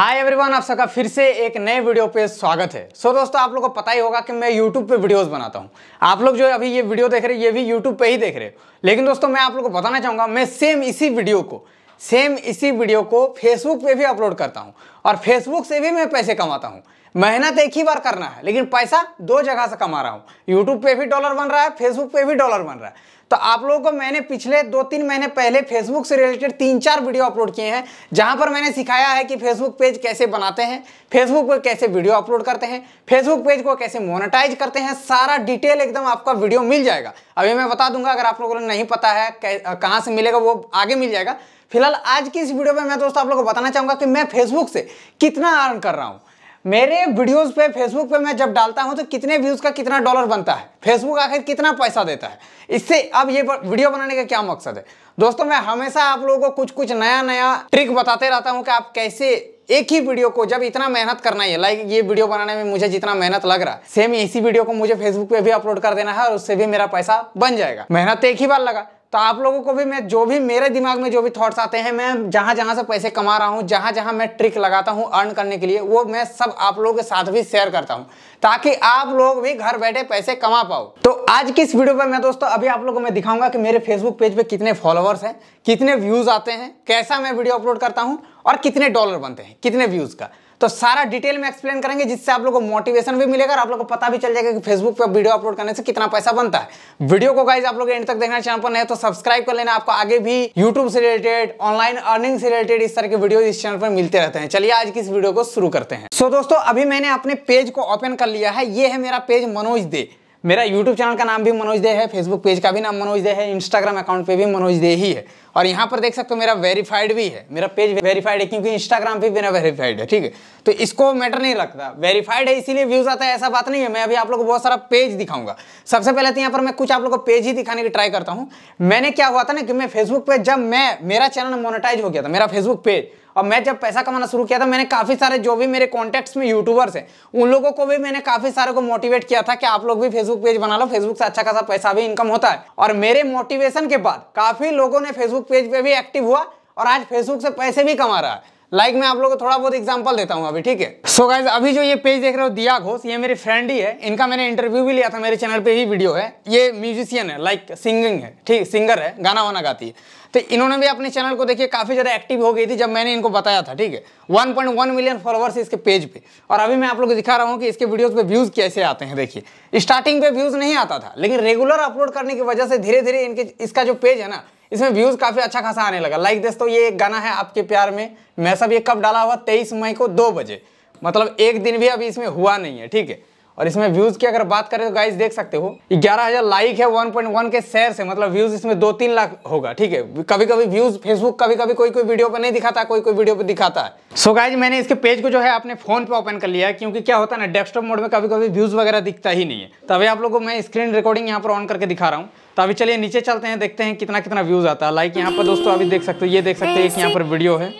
hi everyone आप सबका फिर से एक नए वीडियो पे स्वागत है सो so, दोस्तों आप लोगों को पता ही होगा कि मैं यूट्यूब पे वीडियोस बनाता हूँ आप लोग जो अभी ये वीडियो देख रहे हैं ये भी यूट्यूब पे ही देख रहे हो लेकिन दोस्तों मैं आप लोग को बताना चाहूँगा मैं सेम इसी वीडियो को सेम इसी वीडियो को फेसबुक पे भी अपलोड करता हूँ और फेसबुक से भी मैं पैसे कमाता हूँ मेहनत एक ही बार करना है लेकिन पैसा दो जगह से कमा रहा हूँ यूट्यूब पे भी डॉलर बन रहा है फेसबुक पे भी डॉलर बन रहा है तो आप लोगों को मैंने पिछले दो तीन महीने पहले फेसबुक से रिलेटेड तीन चार वीडियो अपलोड किए हैं जहाँ पर मैंने सिखाया है कि फेसबुक पेज कैसे बनाते हैं फेसबुक पर कैसे वीडियो अपलोड करते हैं फेसबुक पेज को कैसे मोनेटाइज करते हैं सारा डिटेल एकदम आपका वीडियो मिल जाएगा अभी मैं बता दूंगा अगर आप लोगों को नहीं पता है कहाँ से मिलेगा वो आगे मिल जाएगा फिलहाल आज की इस वीडियो में मैं दोस्तों आप लोगों को बताना चाहूंगा कि मैं फेसबुक से कितना अर्न कर रहा हूँ मेरे वीडियोस पे फेसबुक पे मैं जब डालता हूँ तो कितने व्यूज़ का कितना डॉलर बनता है फेसबुक आखिर कितना पैसा देता है इससे अब ये वीडियो बनाने का क्या मकसद है दोस्तों मैं हमेशा आप लोगों को कुछ कुछ नया नया ट्रिक बताते रहता हूँ कि आप कैसे एक ही वीडियो को जब इतना मेहनत करना है लाइक ये वीडियो बनाने में मुझे जितना मेहनत लग रहा है सेम इसी वीडियो को मुझे फेसबुक पे भी अपलोड कर देना है और उससे भी मेरा पैसा बन जाएगा मेहनत तो एक ही बार लगा तो आप लोगों को भी मैं जो भी मेरे दिमाग में जो भी थॉट्स आते हैं मैं जहाँ जहाँ से पैसे कमा रहा हूँ जहाँ जहाँ मैं ट्रिक लगाता हूँ अर्न करने के लिए वो मैं सब आप लोगों के साथ भी शेयर करता हूँ ताकि आप लोग भी घर बैठे पैसे कमा पाओ तो आज की इस वीडियो पर मैं दोस्तों अभी आप लोगों को मैं दिखाऊंगा कि मेरे फेसबुक पेज पे कितने फॉलोअर्स हैं कितने व्यूज आते हैं कैसा मैं वीडियो अपलोड करता हूँ और कितने डॉलर बनते हैं कितने व्यूज का तो सारा डिटेल में एक्सप्लेन करेंगे जिससे आप लोग को मोटिवेशन भी मिलेगा और आप लोग को पता भी चल जाएगा कि फेसबुक पर वीडियो अपलोड करने से कितना पैसा बनता है वीडियो को गाइज आप लोग एंड तक देखना चैनल पर नहीं तो सब्सक्राइब कर लेना आपको आगे भी यूट्यूब से रिलेटेड ऑनलाइन अर्निंग से रिलेटेड इस तरह के वीडियो इस चैनल पर मिलते रहते हैं चलिए आज की इस वीडियो को शुरू करते हैं सो दोस्तों अभी मैंने अपने पेज को ओपन कर लिया है ये है मेरा पेज मनोज दे मेरा यूट्यूब चैनल का नाम भी मनोज दे है फेसबुक पेज का भी नाम मनोज दे है इंस्टाग्राम अकाउंट पे भी मनोज दे ही है और यहाँ पर देख सकते हो मेरा वेरीफाइड भी है मेरा पेज वेरीफाइड है क्योंकि इंस्टाग्राम पे मेरा वेरीफाइड है ठीक है तो इसको मैटर नहीं लगता वेरीफाइड है इसीलिए व्यूज आता है ऐसा बात नहीं है मैं अभी आप लोग को बहुत सारा पेज दिखाऊंगा सबसे पहले तो यहाँ पर मैं कुछ आप लोग को पेज ही दिखाने की ट्राई करता हूँ मैंने क्या हुआ था ना कि मैं फेसबुक पे जब मैं मेरा चैनल मोनिटाइज हो गया था मेरा फेसबुक पेज और मैं जब पैसा कमाना शुरू किया था मैंने काफ़ी सारे जो भी मेरे कॉन्टेक्ट्स में यूट्यूबर्स हैं उन लोगों को भी मैंने काफ़ी सारे को मोटिवेट किया था कि आप लोग भी फेसबुक पेज बना लो फेसबुक से अच्छा खासा पैसा भी इनकम होता है और मेरे मोटिवेशन के बाद काफ़ी लोगों ने फेसबुक फेसबुक पेज पे भी एक्टिव हुआ और आज फेसबुक से पैसे भी कमा रहा है लाइक like मैं आप लोगों को थोड़ा बहुत एग्जांपल देता हूँ अभी ठीक है सो so गाइज अभी जो ये पेज देख रहे हो दिया घोष ये मेरी फ्रेंड ही है इनका मैंने इंटरव्यू भी लिया था मेरे चैनल पे ही वीडियो है ये म्यूजिशियन है लाइक like, सिंगिंग है ठीक सिंगर है गाना वाना गाती है तो इन्होंने भी अपने चैनल को देखिए काफ़ी ज़्यादा एक्टिव हो गई थी जब मैंने इनको बताया था ठीक है वन मिलियन फॉलोअर्स इसके पेज पे और अभी मैं आप लोग दिखा रहा हूँ कि इसके वीडियोस पे व्यूज़ कैसे आते हैं देखिए स्टार्टिंग पे व्यूज़ नहीं आता था लेकिन रेगुलर अपलोड करने की वजह से धीरे धीरे इनके इसका जो पेज है ना इसमें व्यूज़ काफ़ी अच्छा खासा आने लगा लाइक दोस्तों ये एक गाना है आपके प्यार में मैं सब ये कब डाला हुआ तेईस मई को दो बजे मतलब एक दिन भी अभी इसमें हुआ नहीं है ठीक है और इसमें व्यूज़ की अगर बात करें तो गाइज देख सकते हो ग्यारह हज़ार लाइक है 1.1 के शेयर से मतलब व्यूज़ इसमें दो तीन लाख होगा ठीक है कभी कभी व्यूज़ फेसबुक कभी कभी कोई कोई वीडियो पर नहीं दिखाता कोई कोई वीडियो पर दिखाता है सो so गाइज मैंने इसके पेज को जो है अपने फ़ोन पे ओपन कर लिया है क्योंकि क्या होता है ना डेस्कटॉप मोड में कभी कभी व्यूज़ वगैरह दिखता ही नहीं है तभी आप लोग को मैं स्क्रीन रिकॉर्डिंग यहाँ पर ऑन करके दिखा रहा हूँ तो अभी चलिए नीचे चलते हैं देखते हैं कितना कितना व्यूज़ आता है लाइक यहाँ पर दोस्तों अभी देख सकते हो ये देख सकते हैं एक यहाँ पर वीडियो है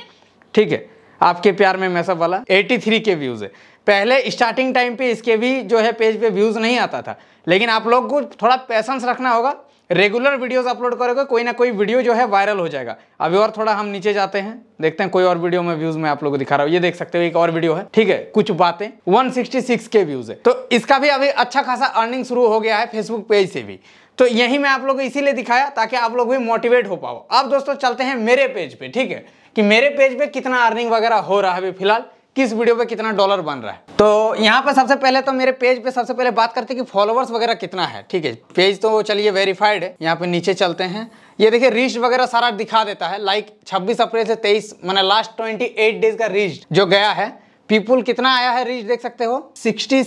ठीक है आपके प्यार में मैं सब वाला 83 के व्यूज़ है पहले स्टार्टिंग टाइम पे इसके भी जो है पेज पे व्यूज़ नहीं आता था लेकिन आप लोग को थोड़ा पैसेंस रखना होगा रेगुलर वीडियोस अपलोड करोगे कोई ना कोई वीडियो जो है वायरल हो जाएगा अभी और थोड़ा हम नीचे जाते हैं देखते हैं कोई और वीडियो में व्यूज में आप लोगों को दिखा रहा हूँ ये देख सकते हो एक और वीडियो है ठीक है कुछ बातें 166 के व्यूज है तो इसका भी अभी अच्छा खासा अर्निंग शुरू हो गया है फेसबुक पेज से भी तो यही मैं आप लोग को इसीलिए दिखाया ताकि आप लोग भी मोटिवेट हो पाओ अब दोस्तों चलते हैं मेरे पेज पे ठीक है कि मेरे पेज पे कितना अर्निंग वगैरह हो रहा है अभी फिलहाल किस वीडियो पे कितना डॉलर बन रहा है तो यहाँ पे सबसे पहले तो मेरे पेज पे सबसे पहले बात करते हैं कि फॉलोअर्स वगैरह कितना है ठीक है पेज तो चलिए वेरीफाइड है यहाँ पे नीचे चलते हैं ये देखिए रीच वगैरह सारा दिखा देता है लाइक 26 अप्रैल से 23 मैंने लास्ट 28 डेज का रीच जो गया है पीपुल कितना आया है रीच देख सकते हो सिक्सटी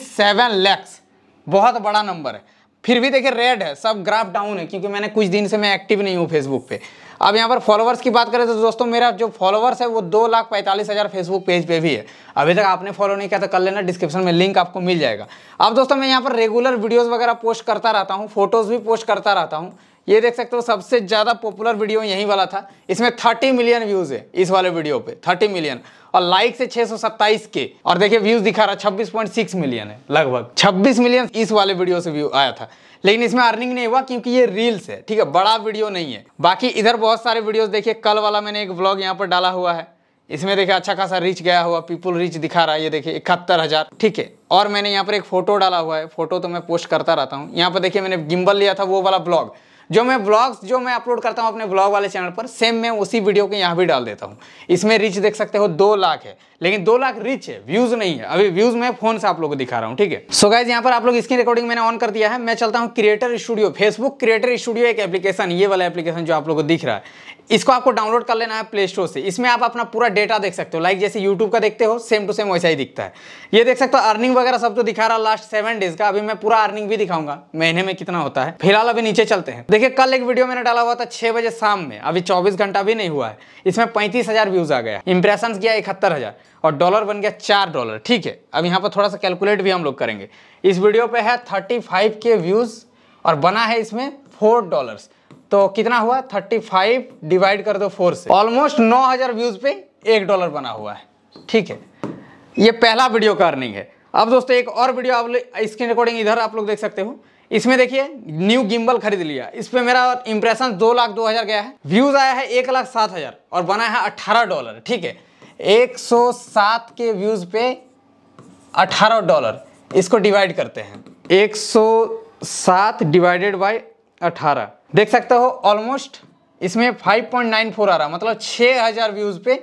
लैक्स बहुत बड़ा नंबर है फिर भी देखिए रेड है सब ग्राफ डाउन है क्योंकि मैंने कुछ दिन से मैं एक्टिव नहीं हूँ फेसबुक पे अब यहाँ पर फॉलोवर्स की बात करें तो दोस्तों मेरा जो फॉलोअर्स है वो दो लाख पैंतालीस हज़ार फेसबुक पेज पे भी है अभी तक आपने फॉलो नहीं किया तो कर लेना डिस्क्रिप्शन में लिंक आपको मिल जाएगा अब दोस्तों मैं यहाँ पर रेगुलर वीडियोज़ वगैरह पोस्ट करता रहता हूँ फोटोज़ भी पोस्ट करता रहता हूँ ये देख सकते हो सबसे ज़्यादा पॉपुलर वीडियो यही वाला था इसमें थर्टी मिलियन व्यूज़ है इस वाले वीडियो पे थर्टी मिलियन और लाइक से छः के और देखिए व्यूज़ दिखा रहा है मिलियन है लगभग छब्बीस मिलियन इस वाले वीडियो से व्यू आया था लेकिन इसमें अर्निंग नहीं हुआ क्योंकि ये रील्स है ठीक है बड़ा वीडियो नहीं है बाकी इधर बहुत सारे वीडियोस देखिए कल वाला मैंने एक ब्लॉग यहाँ पर डाला हुआ है इसमें देखिए अच्छा खासा रीच गया हुआ पीपुल रीच दिखा रहा है ये देखिए इकहत्तर हज़ार ठीक है और मैंने यहाँ पर एक फ़ोटो डाला हुआ है फ़ोटो तो मैं पोस्ट करता रहता हूँ यहाँ पर देखिए मैंने गिम्बल लिया था वो वाला ब्लॉग जो मैं ब्लॉग्स जो मैं अपलोड करता हूँ अपने ब्लॉग वाले चैनल पर सेम मैं उसी वीडियो को यहाँ भी डाल देता हूँ इसमें रीच देख सकते हो दो लाख है लेकिन दो लाख रिच है व्यूज नहीं है अभी व्यूज मैं फोन से आप लोग को दिखा रहा हूँ ठीक है सो गाइज यहाँ पर आप लोग स्क्रीन रिकॉर्डिंग मैंने ऑन कर दिया है मैं चलता हूँ creator studio Facebook creator studio एक एप्लीकेशन ये वाला एप्लीकेशन जो आप लोग को दिख रहा है इसको आपको डाउनलोड कर लेना है प्ले स्टोर से इसमें आप अपना पूरा डेटा देख सकते हो लाइक जैसे यूट्यूब का देखते हो सेम टू सेम वैसा ही दिखता है ये देख सकते हो अर्निंग वगैरह सब तो दिखा रहा लास्ट सेवन डेज का अभी मैं पूरा अर्निंग भी दिखाऊंगा महीने में कितना होता है फिलहाल अभी नीचे चलते हैं देखिए कल एक वीडियो मैंने डाला हुआ था छह बजे शाम में अभी चौबीस घंटा भी नहीं हुआ है इसमें पैंतीस व्यूज आ गया इंप्रेशन किया इकहत्तर और डॉलर बन गया चार डॉलर ठीक है अब यहाँ पर थोड़ा सा कैलकुलेट भी हम लोग करेंगे इस वीडियो पे है थर्टी फाइव के व्यूज़ और बना है इसमें फोर डॉलर्स तो कितना हुआ थर्टी फाइव डिवाइड कर दो फोर से ऑलमोस्ट नौ हज़ार व्यूज़ पे एक डॉलर बना हुआ है ठीक है ये पहला वीडियो का अर्निंग है अब दोस्तों एक और वीडियो आप स्क्रीन रिकॉर्डिंग इधर आप लोग देख सकते हो इसमें देखिए न्यू गिम्बल खरीद लिया इस पर मेरा इंप्रेशन दो लाख दो हज़ार गया है व्यूज़ आया है एक लाख सात हज़ार और बना है अट्ठारह डॉलर ठीक है 107 के व्यूज़ पे 18 डॉलर इसको डिवाइड करते हैं 107 डिवाइडेड बाय 18 देख सकते हो ऑलमोस्ट इसमें 5.94 आ रहा मतलब 6000 व्यूज़ पे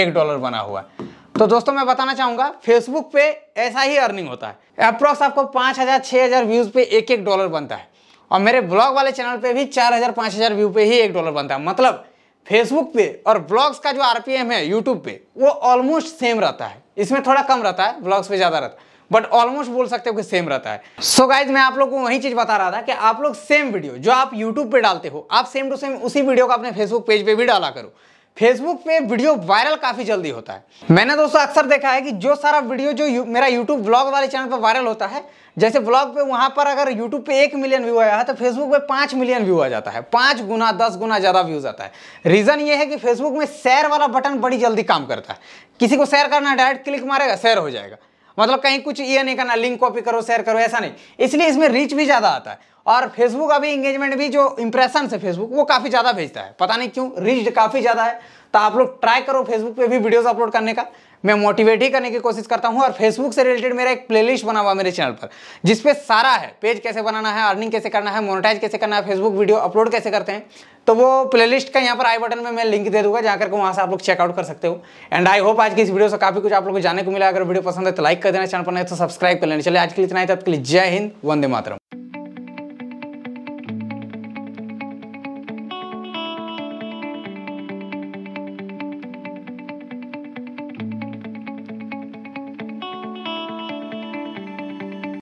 एक डॉलर बना हुआ है तो दोस्तों मैं बताना चाहूंगा फेसबुक पे ऐसा ही अर्निंग होता है अप्रॉक्स आपको 5000 6000 व्यूज़ पे एक एक डॉलर बनता है और मेरे ब्लॉग वाले चैनल पे भी 4000 5000 व्यू पे ही एक डॉलर बनता है मतलब फेसबुक पे और ब्लॉग्स का जो आरपीएम है यूट्यूब पे वो ऑलमोस्ट सेम रहता है इसमें थोड़ा कम रहता है ब्लॉग्स पे ज़्यादा रहता है बट ऑलमोस्ट बोल सकते हो कि सेम रहता है सो so गाइज मैं आप लोग को वही चीज बता रहा था कि आप लोग सेम वीडियो जो आप यूट्यूब पे डालते हो आप सेम टू सेम उसी वीडियो को अपने फेसबुक पेज पे भी डाला करो फेसबुक पे वीडियो वायरल काफ़ी जल्दी होता है मैंने दोस्तों अक्सर देखा है कि जो सारा वीडियो जो यू, मेरा यूट्यूब ब्लॉग वाले चैनल पर वायरल होता है जैसे ब्लॉग पे वहां पर अगर यूट्यूब पे एक मिलियन व्यू आया है तो फेसबुक पे पांच मिलियन व्यू आ जाता है पाँच गुना दस गुना ज़्यादा व्यूज़ आता है रीज़न ये है कि फेसबुक में शेयर वाला बटन बड़ी जल्दी काम करता है किसी को शेयर करना डायरेक्ट क्लिक मारेगा शेयर हो जाएगा मतलब कहीं कुछ ये नहीं करना लिंक कॉपी करो शेयर करो ऐसा नहीं इसलिए इसमें रीच भी ज़्यादा आता है और फेसबुक अभी इंगेजमेंट भी जो इंप्रेशन है फेसबुक वो काफ़ी ज़्यादा भेजता है पता नहीं क्यों रीच काफ़ी ज़्यादा है तो आप लोग ट्राई करो फेसबुक पे भी वीडियोस अपलोड करने का मैं मोटिवेट ही करने की कोशिश करता हूँ और फेसबुक से रिलेटेड मेरा एक प्लेलिस्ट बना हुआ मेरे चैनल पर जिसपे सारा है पेज कैसे बनाना है अर्निंग कैसे करना है मोनोटाइज कैसे करना है फेसबुक वीडियो अपलोड कैसे करते हैं तो वो प्लेलिस्ट का यहाँ पर आई बटन में मैं लिंक दे दूंगा जाकर करके वहाँ से आप लोग चेकआउट कर सकते हो एंड आई होप आज की इस वीडियो से काफी कुछ आप लोग को जाने को मिला अगर वीडियो पसंद है तो लाइक कर देना चैनल पर नहीं तो सब्सक्राइब कर लेना चले आज के लिए इतना ही तब के लिए जय हिंद वंदे मातरम